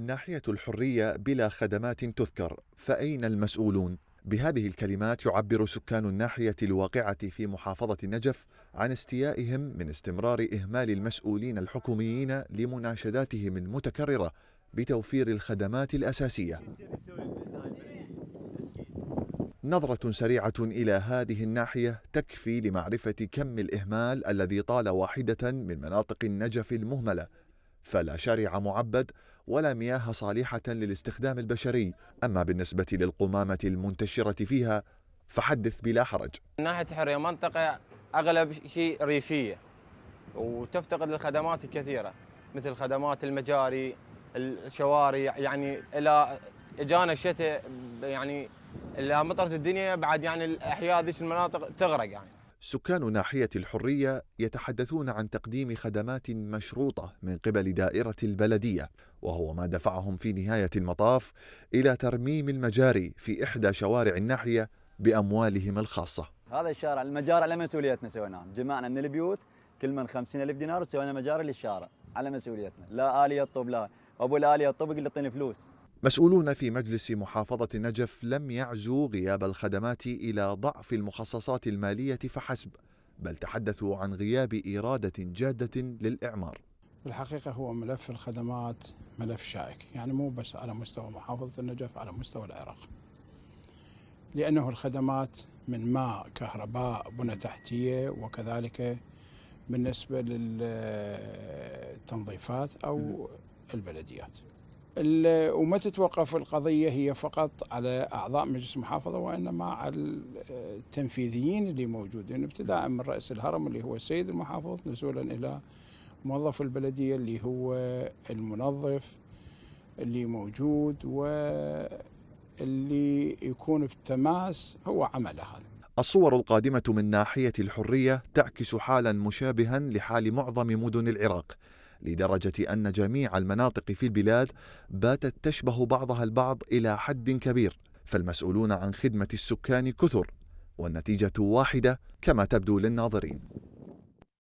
ناحية الحرية بلا خدمات تذكر فأين المسؤولون؟ بهذه الكلمات يعبر سكان الناحية الواقعة في محافظة النجف عن استيائهم من استمرار إهمال المسؤولين الحكوميين لمناشداتهم المتكررة بتوفير الخدمات الأساسية نظرة سريعة إلى هذه الناحية تكفي لمعرفة كم الإهمال الذي طال واحدة من مناطق النجف المهملة فلا شرع معبد ولا مياه صالحة للاستخدام البشري أما بالنسبة للقمامة المنتشرة فيها فحدث بلا حرج من ناحية الحرية منطقة أغلب شيء ريفية وتفتقد الخدمات الكثيرة مثل خدمات المجاري الشوارع يعني إلى إجانا الشتاء يعني إلى مطرة الدنيا بعد يعني الأحياء ذيك المناطق تغرق يعني سكان ناحية الحرية يتحدثون عن تقديم خدمات مشروطة من قبل دائرة البلدية وهو ما دفعهم في نهاية المطاف إلى ترميم المجاري في إحدى شوارع الناحية بأموالهم الخاصة هذا الشارع المجاري على مسؤوليتنا سويناه جمعنا من البيوت كل من خمسين ألف دينار وسوينا مجاري للشارع على مسؤوليتنا لا آلية طب لا أبو الآلية الطب قلت أعطيني فلوس مسؤولون في مجلس محافظة نجف لم يعزوا غياب الخدمات إلى ضعف المخصصات المالية فحسب بل تحدثوا عن غياب إرادة جادة للإعمار الحقيقة هو ملف الخدمات ملف شائك يعني مو بس على مستوى محافظة النجف على مستوى العراق لأنه الخدمات من ماء كهرباء بنى تحتية وكذلك بالنسبة للتنظيفات أو البلديات وما تتوقف القضية هي فقط على أعضاء مجلس المحافظة وإنما على التنفيذيين اللي موجودين ابتداء من رئيس الهرم اللي هو السيد المحافظ نزولا إلى موظف البلدية اللي هو المنظف اللي موجود واللي يكون بتماس هو عمله هذا الصور القادمة من ناحية الحرية تعكس حالا مشابها لحال معظم مدن العراق لدرجة أن جميع المناطق في البلاد باتت تشبه بعضها البعض إلى حد كبير فالمسؤولون عن خدمة السكان كثر والنتيجة واحدة كما تبدو للناظرين